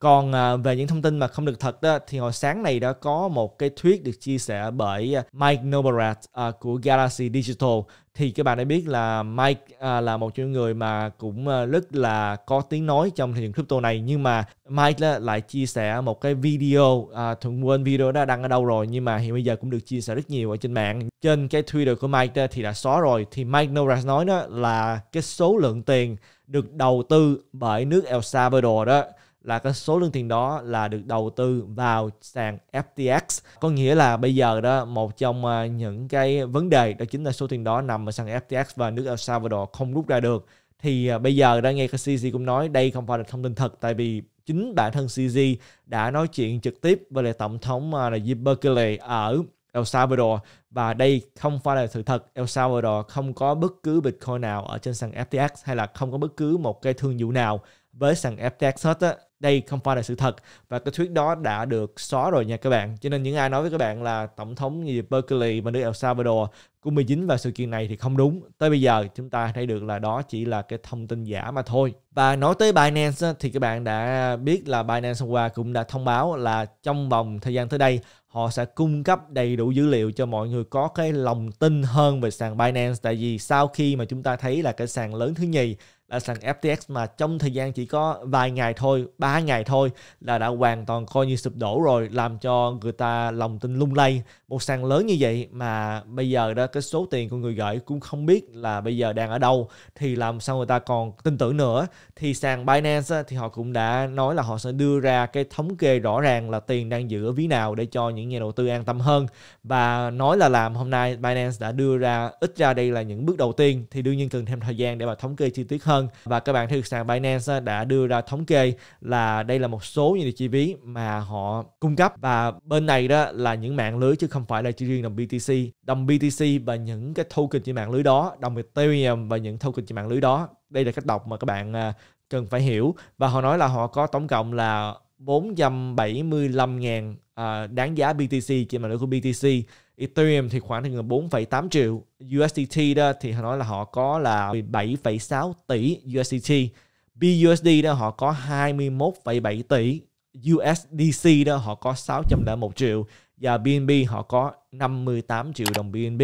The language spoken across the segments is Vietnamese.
còn à, về những thông tin mà không được thật đó thì hồi sáng này đã có một cái thuyết được chia sẻ bởi à, Mike Noborat à, của Galaxy Digital thì các bạn đã biết là Mike là một trong những người mà cũng rất là có tiếng nói trong thị trường crypto này nhưng mà Mike lại chia sẻ một cái video thường quên video đã đăng ở đâu rồi nhưng mà hiện bây giờ cũng được chia sẻ rất nhiều ở trên mạng trên cái Twitter của Mike thì đã xóa rồi thì Mike Noborat nói đó là cái số lượng tiền được đầu tư bởi nước El Salvador đó là cái số lương tiền đó là được đầu tư vào sàn FTX có nghĩa là bây giờ đó một trong à, những cái vấn đề đó chính là số tiền đó nằm ở sàn FTX và nước El Salvador không rút ra được thì à, bây giờ đã nghe cái CZ cũng nói đây không phải là thông tin thật tại vì chính bản thân CZ đã nói chuyện trực tiếp với lại tổng thống à, là Jim Berkeley ở El Salvador và đây không phải là sự thật El Salvador không có bất cứ Bitcoin nào ở trên sàn FTX hay là không có bất cứ một cái thương vụ nào với sàn FTX hết á đây không phải là sự thật và cái thuyết đó đã được xóa rồi nha các bạn cho nên những ai nói với các bạn là tổng thống như Berkeley và nước El Salvador cũng bị dính vào sự kiện này thì không đúng tới bây giờ chúng ta thấy được là đó chỉ là cái thông tin giả mà thôi và nói tới Binance thì các bạn đã biết là Binance hôm qua cũng đã thông báo là trong vòng thời gian tới đây họ sẽ cung cấp đầy đủ dữ liệu cho mọi người có cái lòng tin hơn về sàn Binance tại vì sau khi mà chúng ta thấy là cái sàn lớn thứ nhì là sàn FTX mà trong thời gian chỉ có vài ngày thôi, 3 ngày thôi là đã hoàn toàn coi như sụp đổ rồi, làm cho người ta lòng tin lung lay. Một sàn lớn như vậy mà bây giờ đó cái số tiền của người gửi cũng không biết là bây giờ đang ở đâu thì làm sao người ta còn tin tưởng nữa. Thì sàn Binance thì họ cũng đã nói là họ sẽ đưa ra cái thống kê rõ ràng là tiền đang giữ ở ví nào để cho những nhà đầu tư an tâm hơn và nói là làm hôm nay Binance đã đưa ra ít ra đây là những bước đầu tiên thì đương nhiên cần thêm thời gian để mà thống kê chi tiết hơn hơn và các bạn thấy được sàn Binance ờ, đã đưa ra thống kê là đây là một số những chi phí mà họ cung cấp và bên này đó là những mạng lưới chứ không phải là chỉ riêng đồng BTC đồng BTC và những cái token trên mạng lưới đó đồng Ethereum và những token trên mạng lưới đó đây là cách đọc mà các bạn ờ, cần phải hiểu và họ nói là họ có tổng cộng là 475.000 ờ, đáng giá BTC trên mạng lưới của BTC Ethereum thì khoảng thì 4,8 triệu USDT đó thì họ nói là họ có là 17,6 tỷ USDT BUSD đó họ có 21,7 tỷ USDC đó họ có 601 triệu và BNB họ có 58 triệu đồng BNB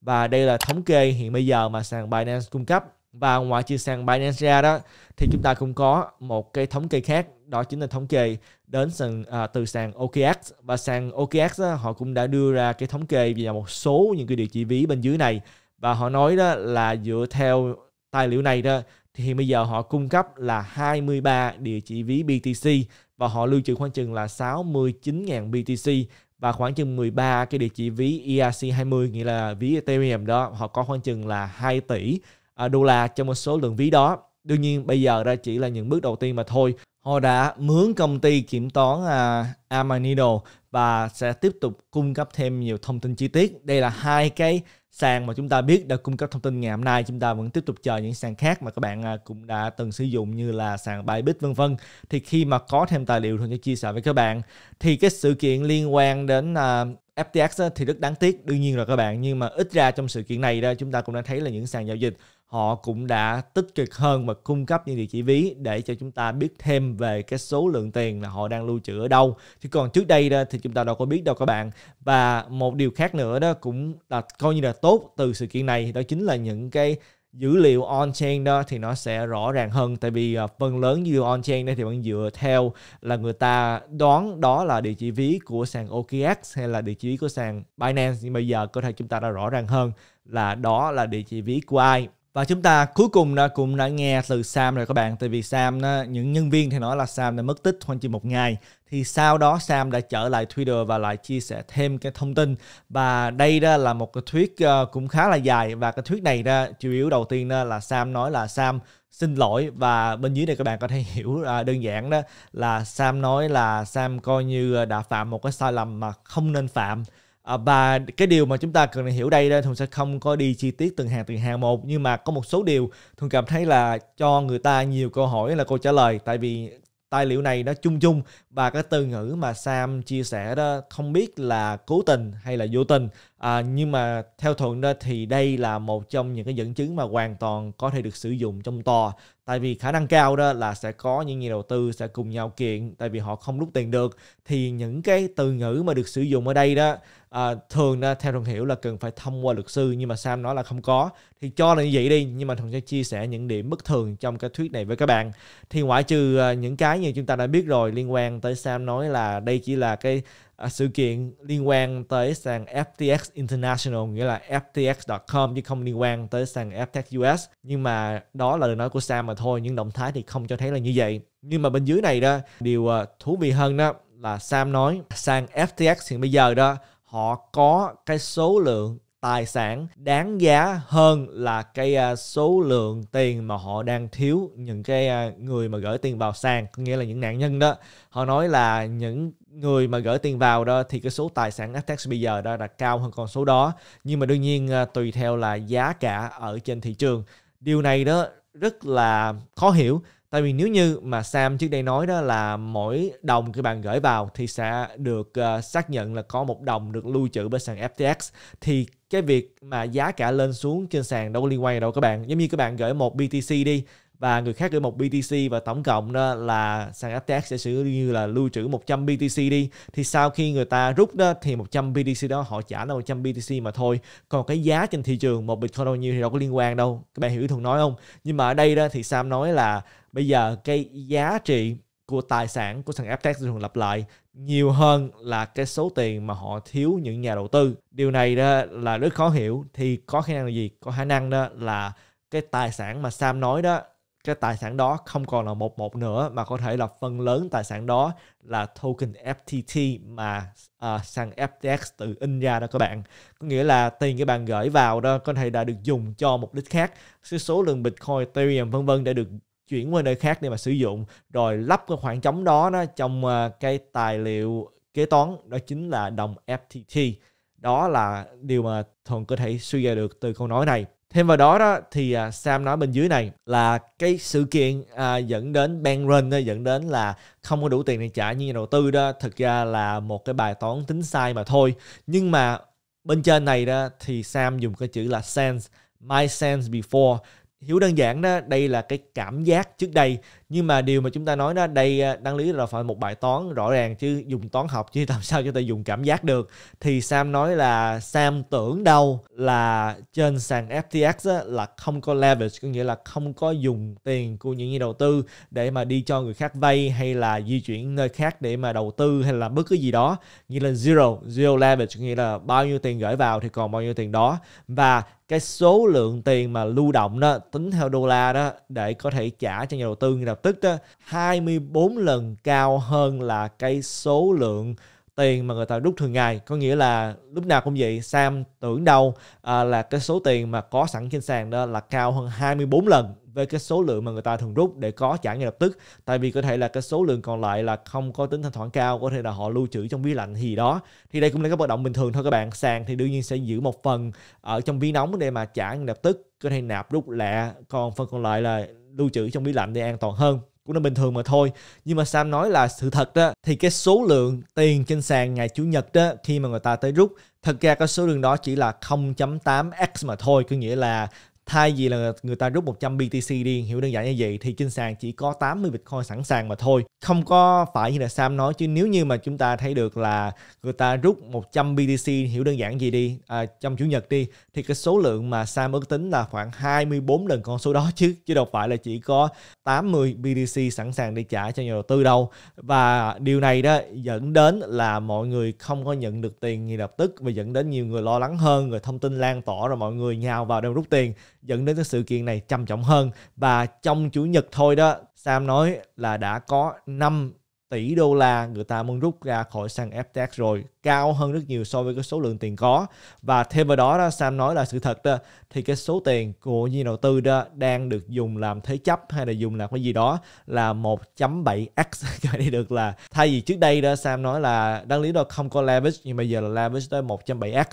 và đây là thống kê hiện bây giờ mà sàn Binance cung cấp và ngoài trừ sàn Binance ra đó thì chúng ta cũng có một cái thống kê khác đó chính là thống kê đến sàn à, từ sàn OKX và sàn OKX đó, họ cũng đã đưa ra cái thống kê về một số những cái địa chỉ ví bên dưới này và họ nói đó là dựa theo tài liệu này đó thì bây giờ họ cung cấp là 23 địa chỉ ví BTC và họ lưu trữ khoảng chừng là 69.000 BTC và khoảng chừng 13 cái địa chỉ ví ERC20 nghĩa là ví Ethereum đó họ có khoảng chừng là 2 tỷ À, đô la cho một số lượng ví đó. Đương nhiên bây giờ ra chỉ là những bước đầu tiên mà thôi. Họ đã mướn công ty kiểm toán à, Amanino và sẽ tiếp tục cung cấp thêm nhiều thông tin chi tiết. Đây là hai cái sàn mà chúng ta biết đã cung cấp thông tin ngày hôm nay. Chúng ta vẫn tiếp tục chờ những sàn khác mà các bạn à, cũng đã từng sử dụng như là sàn Bybit vân vân. Thì khi mà có thêm tài liệu thôi sẽ chia sẻ với các bạn. Thì cái sự kiện liên quan đến uh, à, FTX thì rất đáng tiếc đương nhiên rồi các bạn nhưng mà ít ra trong sự kiện này đó chúng ta cũng đã thấy là những sàn giao dịch họ cũng đã tích cực hơn và cung cấp những địa chỉ ví để cho chúng ta biết thêm về cái số lượng tiền là họ đang lưu trữ ở đâu chứ còn trước đây đó thì chúng ta đâu có biết đâu các bạn và một điều khác nữa đó cũng là coi như là tốt từ sự kiện này đó chính là những cái dữ liệu on-chain đó thì nó sẽ rõ ràng hơn tại vì à, phần lớn dữ liệu on-chain đó thì vẫn dựa theo là người ta đoán đó là địa chỉ ví của sàn OKX hay là địa chỉ ví của sàn Binance nhưng bây giờ có thể chúng ta đã rõ ràng hơn là đó là địa chỉ ví của ai và chúng ta cuối cùng đã cũng đã nghe từ Sam rồi các bạn tại vì Sam nó, những nhân viên thì nói là Sam đã mất tích khoảng chỉ một ngày thì sau đó Sam đã trở lại Twitter và lại chia sẻ thêm cái thông tin và đây đó là một cái thuyết ờ, cũng khá là dài và cái thuyết này đó chủ yếu đầu tiên đó là Sam nói là Sam xin lỗi và bên dưới đây các bạn có thể hiểu à, đơn giản đó là Sam nói là Sam coi như ờ, đã phạm một cái sai lầm mà không nên phạm Ờ, và cái điều mà chúng ta cần hiểu đây đây thường sẽ không có đi chi tiết từng hàng từng hàng một nhưng mà có một số điều thường cảm thấy là cho người ta nhiều câu hỏi là câu trả lời tại vì tài liệu này nó chung chung và cái từ ngữ mà Sam chia sẻ đó không biết là cố tình hay là vô tình à, nhưng mà theo thuận đó thì đây là một trong những cái dẫn chứng mà hoàn toàn có thể được sử dụng trong tòa tại vì khả năng cao đó là sẽ có những nhà đầu tư sẽ cùng nhau kiện tại vì họ không rút tiền được thì những cái từ ngữ mà được sử dụng ở đây đó à, thường ra theo thường hiểu là cần phải thông qua luật sư nhưng mà Sam nói là không có thì cho là như vậy đi nhưng mà thường sẽ chia sẻ những điểm bất thường trong cái thuyết này với các bạn thì ngoại trừ ờ, những cái như chúng ta đã biết rồi liên quan tới Sam nói là đây chỉ là cái à, sự kiện liên quan tới sàn FTX International nghĩa là FTX.com chứ không liên quan tới sàn FTX US nhưng mà đó là lời nói của Sam mà thôi những động thái thì không cho thấy là như vậy nhưng mà bên dưới này đó điều thú vị hơn đó là Sam nói sàn FTX hiện bây giờ đó họ có cái số lượng tài sản đáng giá hơn là cái à, số lượng tiền mà họ đang thiếu những cái à, người mà gửi tiền vào sàn có nghĩa là những nạn nhân đó họ nói là những người mà gửi tiền vào đó thì cái số tài sản Aftex bây giờ đó là cao hơn con số đó nhưng mà đương nhiên à, tùy theo là giá cả ở trên thị trường điều này đó rất là khó hiểu tại vì nếu như mà Sam trước đây nói đó là mỗi đồng các bạn gửi vào thì sẽ được uh, xác nhận là có một đồng được lưu trữ bên sàn FTX thì cái việc mà giá cả lên xuống trên sàn đâu có liên quan gì đâu các bạn giống như các bạn gửi một BTC đi và người khác gửi một BTC và tổng cộng đó là sàn FTX sẽ xử như là lưu trữ 100 BTC đi thì sau khi người ta rút đó thì 100 BTC đó họ trả là 100 BTC mà thôi còn cái giá trên thị trường một Bitcoin bao nhiêu thì đâu có liên quan đâu các bạn hiểu thường nói không nhưng mà ở đây đó thì Sam nói là bây giờ cái giá trị của tài sản của thằng FTX thường lặp lại nhiều hơn là cái số tiền mà họ thiếu những nhà đầu tư. Điều này đó là rất khó hiểu thì có khả năng là gì? Có khả năng đó là cái tài sản mà Sam nói đó cái tài sản đó không còn là một một nữa mà có thể là phần lớn tài sản đó là token FTT mà uh, à, sàn FTX tự in ra đó các bạn có nghĩa là tiền các bạn gửi vào đó có thể đã được dùng cho mục đích khác số số lượng Bitcoin Ethereum vân vân đã được chuyển qua nơi khác để mà sử dụng rồi lắp cái khoảng trống đó, đó trong uh, cái tài liệu kế toán đó chính là đồng FTT đó là điều mà thường có thể suy ra được từ câu nói này Thêm vào đó đó thì uh, Sam nói bên dưới này là cái sự kiện uh, dẫn đến bank run đó, dẫn đến là không có đủ tiền để trả như nhà đầu tư đó thực ra là một cái bài toán tính sai mà thôi. Nhưng mà bên trên này đó thì Sam dùng cái chữ là sense, my sense before. Hiểu đơn giản đó, đây là cái cảm giác trước đây nhưng mà điều mà chúng ta nói đó đây à, đáng lý là phải một bài toán rõ ràng chứ dùng toán học chứ làm sao cho ta dùng cảm giác được thì Sam nói là Sam tưởng đâu là trên sàn FTX á, là không có leverage có nghĩa là không có dùng tiền của những nhà đầu tư để mà đi cho người khác vay hay là di chuyển nơi khác để mà đầu tư hay là bất cứ gì đó như là zero zero leverage có nghĩa là bao nhiêu tiền gửi vào thì còn bao nhiêu tiền đó và cái số lượng tiền mà lưu động đó tính theo đô la đó để có thể trả cho nhà đầu tư như là tức đó, 24 lần cao hơn là cái số lượng tiền mà người ta rút thường ngày có nghĩa là lúc nào cũng vậy Sam tưởng đâu à, là cái số tiền mà có sẵn trên sàn đó là cao hơn 24 lần về cái số lượng mà người ta thường rút để có trả ngay lập tức tại vì có thể là cái số lượng còn lại là không có tính thanh khoản cao có thể là họ lưu trữ trong ví lạnh gì đó thì đây cũng là các hoạt động bình thường thôi các bạn sàn thì đương nhiên sẽ giữ một phần ở trong ví nóng để mà trả ngay lập tức có thể nạp rút lẹ còn phần còn lại là lưu trữ trong bí lạnh để an toàn hơn cũng là bình thường mà thôi nhưng mà Sam nói là sự thật đó thì cái số lượng tiền trên sàn ngày chủ nhật đó khi mà người ta tới rút thật ra cái số lượng đó chỉ là 0.8x mà thôi có nghĩa là Thay vì là người ta rút 100 BTC đi, hiểu đơn giản như vậy thì trên sàn chỉ có 80 Bitcoin sẵn sàng mà thôi. Không có phải như là Sam nói chứ nếu như mà chúng ta thấy được là người ta rút 100 BTC hiểu đơn giản gì đi à, trong chủ nhật đi thì cái số lượng mà Sam ước tính là khoảng 24 lần con số đó chứ chứ đâu phải là chỉ có 80 BTC sẵn sàng để trả cho nhà đầu tư đâu. Và điều này đó dẫn đến là mọi người không có nhận được tiền ngay lập tức và dẫn đến nhiều người lo lắng hơn, người thông tin lan tỏa rồi mọi người nhào vào đem rút tiền dẫn đến cái sự kiện này trầm trọng hơn và trong chủ nhật thôi đó Sam nói là đã có 5 tỷ đô la người ta muốn rút ra khỏi sàn FTX rồi cao hơn rất nhiều so với cái số lượng tiền có và thêm vào đó đó Sam nói là sự thật đó thì cái số tiền của nhà đầu tư đó đang được dùng làm thế chấp hay là dùng làm cái gì đó là 1.7x cái đi được là thay vì trước đây đó Sam nói là đáng lý đó không có leverage nhưng bây giờ là leverage tới 1.7x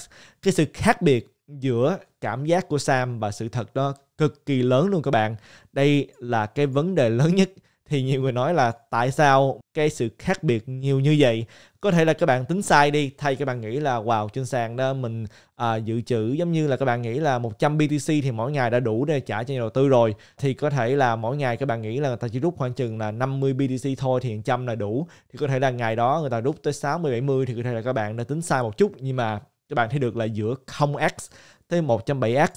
cái sự khác biệt giữa cảm giác của Sam và sự thật đó cực kỳ lớn luôn các bạn. Đây là cái vấn đề lớn nhất thì nhiều người nói là tại sao cái sự khác biệt nhiều như vậy có thể là các bạn tính sai đi thay các bạn nghĩ là wow trên sàn đó mình à, dự trữ giống như là các bạn nghĩ là 100 BTC thì mỗi ngày đã đủ để trả cho nhà đầu tư rồi thì có thể là mỗi ngày các bạn nghĩ là người ta chỉ rút khoảng chừng là 50 BTC thôi thì 100 là đủ thì có thể là ngày đó người ta rút tới 60 70 thì có thể là các bạn đã tính sai một chút nhưng mà các bạn thấy được là giữa 0x tới 1.7x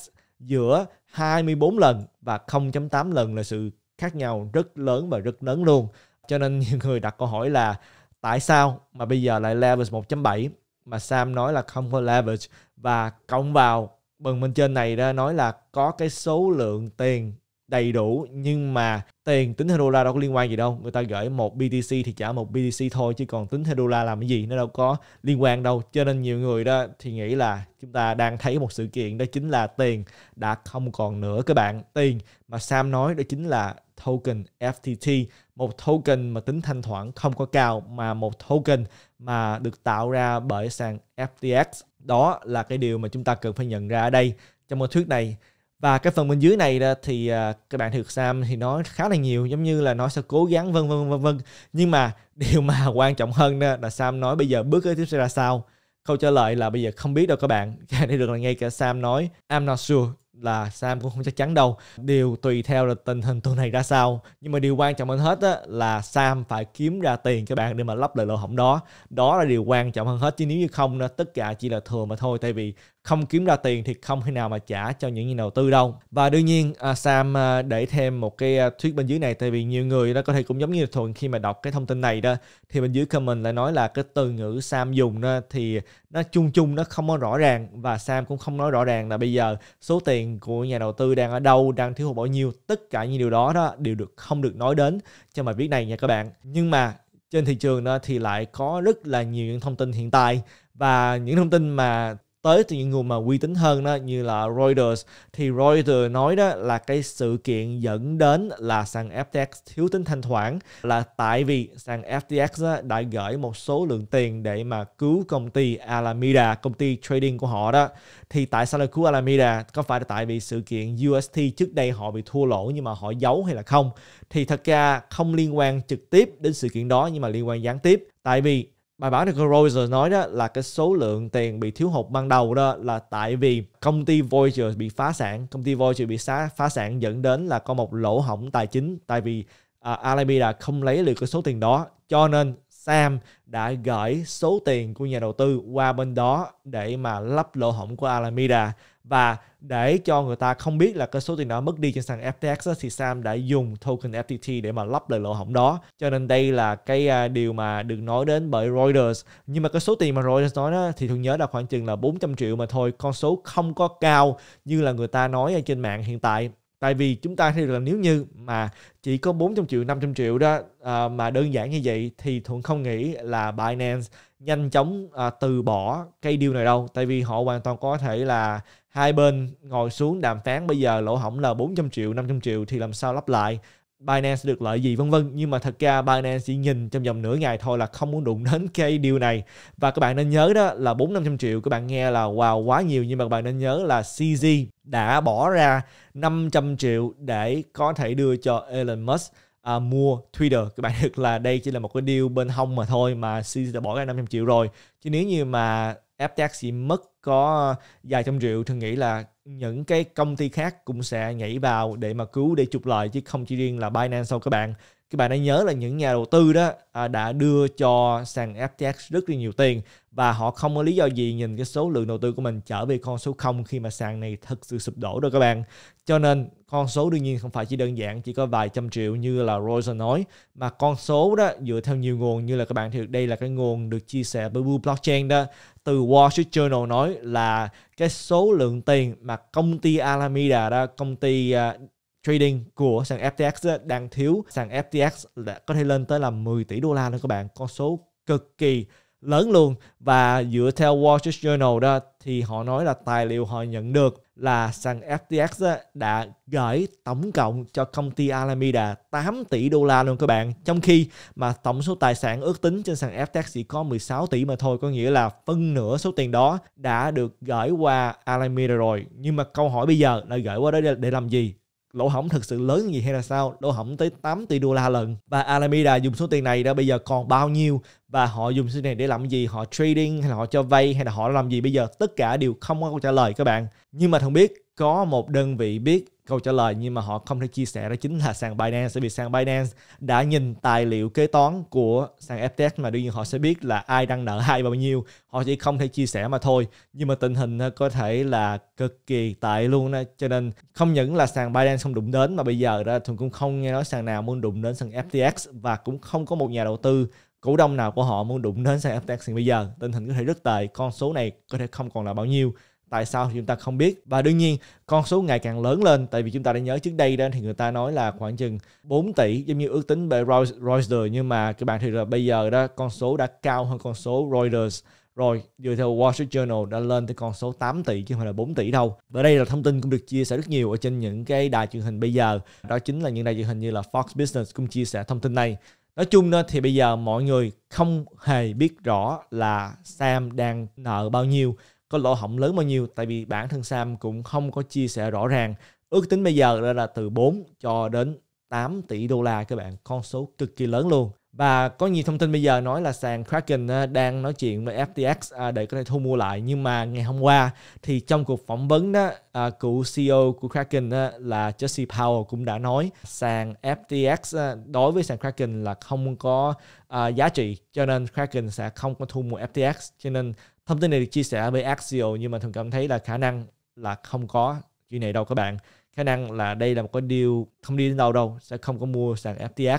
giữa 24 lần và 0.8 lần là sự khác nhau rất lớn và rất lớn luôn. Cho nên nhiều người đặt câu hỏi là tại sao mà bây giờ lại leverage 1.7 mà Sam nói là không có leverage và cộng vào bằng bên trên này ra nói là có cái số lượng tiền đầy đủ nhưng mà tiền tính theo đô la đâu có liên quan gì đâu người ta gửi một BTC thì trả một BTC thôi chứ còn tính theo đô la làm cái gì nó đâu có liên quan đâu cho nên nhiều người đó thì nghĩ là chúng ta đang thấy một sự kiện đó chính là tiền đã không còn nữa các bạn tiền mà Sam nói đó chính là token FTT một token mà tính thanh khoản không có cao mà một token mà được tạo ra bởi sàn FTX đó là cái điều mà chúng ta cần phải nhận ra ở đây trong một thuyết này và cái phần bên dưới này thì à, các bạn thực Sam thì nói khá là nhiều giống như là nó sẽ cố gắng vân vân vân vân nhưng mà điều mà quan trọng hơn đó là Sam nói bây giờ bước kế tiếp sẽ ra sao câu trả lời là bây giờ không biết đâu các bạn để được là ngay cả Sam nói I'm not sure là Sam cũng không chắc chắn đâu điều tùy theo là tình hình tuần này ra sao nhưng mà điều quan trọng hơn hết là Sam phải kiếm ra tiền các bạn để mà lấp lại lỗ hổng đó đó là điều quan trọng hơn hết chứ nếu như không đó, tất cả chỉ là thừa mà thôi tại vì không kiếm ra tiền thì không thể nào mà trả cho những nhà đầu tư đâu và đương nhiên à, Sam à, để thêm một cái à, thuyết bên dưới này tại vì nhiều người đó có thể cũng giống như thuận khi mà đọc cái thông tin này đó thì bên dưới comment lại nói là cái từ ngữ Sam dùng đó thì nó chung chung nó không có rõ ràng và Sam cũng không nói rõ ràng là bây giờ số tiền của nhà đầu tư đang ở đâu đang thiếu hụt bao nhiêu tất cả những điều đó đó đều được không được nói đến trong bài viết này nha các bạn nhưng mà trên thị trường đó thì lại có rất là nhiều những thông tin hiện tại và những thông tin mà tới từ những nguồn mà uy tín hơn đó như là Reuters thì Reuters nói đó là cái sự kiện dẫn đến là sàn FTX thiếu tính thanh khoản là tại vì sàn FTX đã gửi một số lượng tiền để mà cứu công ty Alameda, công ty trading của họ đó. Thì tại sao lại cứu Alameda? Có phải là tại vì sự kiện UST trước đây họ bị thua lỗ nhưng mà họ giấu hay là không? Thì thật ra không liên quan trực tiếp đến sự kiện đó nhưng mà liên quan gián tiếp. Tại vì bài báo Nicole Reuters nói đó là cái số lượng tiền bị thiếu hụt ban đầu đó là tại vì công ty Voyager bị phá sản, công ty Voyager bị phá phá sản dẫn đến là có một lỗ hổng tài chính tại vì uh, à, Alameda không lấy được cái số tiền đó cho nên Sam đã gửi số tiền của nhà đầu tư qua bên đó để mà lấp lỗ hổng của Alameda và để cho người ta không biết là cái số tiền đó mất đi trên sàn FTX thì Sam đã dùng token FTT để mà lấp lại lỗ hổng đó. Cho nên đây là cái à, điều mà được nói đến bởi Reuters. Nhưng mà cái số tiền mà Reuters nói đó, thì thường nhớ là khoảng chừng là 400 triệu mà thôi, con số không có cao như là người ta nói ở trên mạng hiện tại tại vì chúng ta thấy được là nếu như mà chỉ có 400 triệu 500 triệu đó à, mà đơn giản như vậy thì thuận không nghĩ là Binance nhanh chóng à, từ bỏ cây điều này đâu tại vì họ hoàn toàn có thể là hai bên ngồi xuống đàm phán bây giờ lỗ hỏng là 400 triệu 500 triệu thì làm sao lắp lại Binance được lợi gì vân vân nhưng mà thật ra Binance chỉ nhìn trong vòng nửa ngày thôi là không muốn đụng đến cái điều này và các bạn nên nhớ đó là 4 500 triệu các bạn nghe là wow quá nhiều nhưng mà các bạn nên nhớ là CZ đã bỏ ra 500 triệu để có thể đưa cho Elon Musk à, mua Twitter các bạn được là đây chỉ là một cái deal bên hông mà thôi mà CZ đã bỏ ra 500 triệu rồi chứ nếu như mà FTX chỉ mất có vài trăm triệu thì nghĩ là những cái công ty khác cũng sẽ nhảy vào để mà cứu để trục lợi chứ không chỉ riêng là Binance đâu các bạn các bạn đã nhớ là những nhà đầu tư đó à, đã đưa cho sàn FTX rất là nhiều tiền và họ không có lý do gì nhìn cái số lượng đầu tư của mình trở về con số 0 khi mà sàn này thực sự sụp đổ rồi các bạn. Cho nên con số đương nhiên không phải chỉ đơn giản chỉ có vài trăm triệu như là Roger nói mà con số đó dựa theo nhiều nguồn như là các bạn thì đây là cái nguồn được chia sẻ bởi Blue Blockchain đó từ Wall Street Journal nói là cái số lượng tiền mà công ty Alameda đó công ty uh, trading của sàn FTX đó, đang thiếu sàn FTX là có thể lên tới là 10 tỷ đô la nữa các bạn con số cực kỳ lớn luôn và dựa theo Wall Street Journal đó thì họ nói là tài liệu họ nhận được là sàn FTX đã gửi tổng cộng cho công ty Alameda 8 tỷ đô la luôn các bạn trong khi mà tổng số tài sản ước tính trên sàn FTX chỉ có 16 tỷ mà thôi có nghĩa là phân nửa số tiền đó đã được gửi qua Alameda rồi nhưng mà câu hỏi bây giờ là gửi qua đó để làm gì lỗ hổng thực sự lớn gì hay là sao lỗ hổng tới 8 tỷ đô la lần và Alameda dùng số tiền này đã bây giờ còn bao nhiêu và họ dùng chương này để làm gì họ trading hay là họ cho vay hay là họ làm gì bây giờ tất cả đều không có câu trả lời các bạn nhưng mà không biết có một đơn vị biết câu trả lời nhưng mà họ không thể chia sẻ đó chính là sàn Binance sẽ bị sàn Binance đã nhìn tài liệu kế toán của sàn FTX mà đương nhiên họ sẽ biết là ai đang nợ ai bao nhiêu họ chỉ không thể chia sẻ mà thôi nhưng mà tình hình có thể là cực kỳ tệ luôn đó cho nên không những là sàn Binance không đụng đến mà bây giờ đó thường cũng không nghe nói sàn nào muốn đụng đến sàn FTX và cũng không có một nhà đầu tư cổ đông nào của họ muốn đụng đến sàn FTX hiện bây giờ tình hình có thể rất tệ con số này có thể không còn là bao nhiêu tại sao thì chúng ta không biết và đương nhiên con số ngày càng lớn lên tại vì chúng ta đã nhớ trước đây đó thì người ta nói là khoảng chừng 4 tỷ giống như ước tính bởi Reuters nhưng mà các bạn thì là bây giờ đó con số đã cao hơn con số Reuters rồi dựa theo Wall Street Journal đã lên tới con số 8 tỷ chứ không phải là 4 tỷ đâu và đây là thông tin cũng được chia sẻ rất nhiều ở trên những cái đài truyền hình bây giờ đó chính là những đài truyền hình như là Fox Business cũng chia sẻ thông tin này nói chung đó, thì bây giờ mọi người không hề biết rõ là Sam đang nợ bao nhiêu có lỗ hổng lớn bao nhiêu tại vì bản thân Sam cũng không có chia sẻ rõ ràng ước tính bây giờ là từ 4 cho đến 8 tỷ đô la các bạn con số cực kỳ lớn luôn và có nhiều thông tin bây giờ nói là sàn Kraken đang nói chuyện với FTX à, để có thể thu mua lại nhưng mà ngày hôm qua thì trong cuộc phỏng vấn đó à, cựu CEO của Kraken là Jesse Powell cũng đã nói sàn FTX đối với sàn Kraken là không có à, giá trị cho nên Kraken sẽ không có thu mua FTX cho nên thông tin này được chia sẻ với Axio e nhưng mà thường cảm thấy là khả năng là không có chuyện này đâu các bạn khả năng là đây là một cái deal không đi đến đâu đâu sẽ không có mua sàn FTX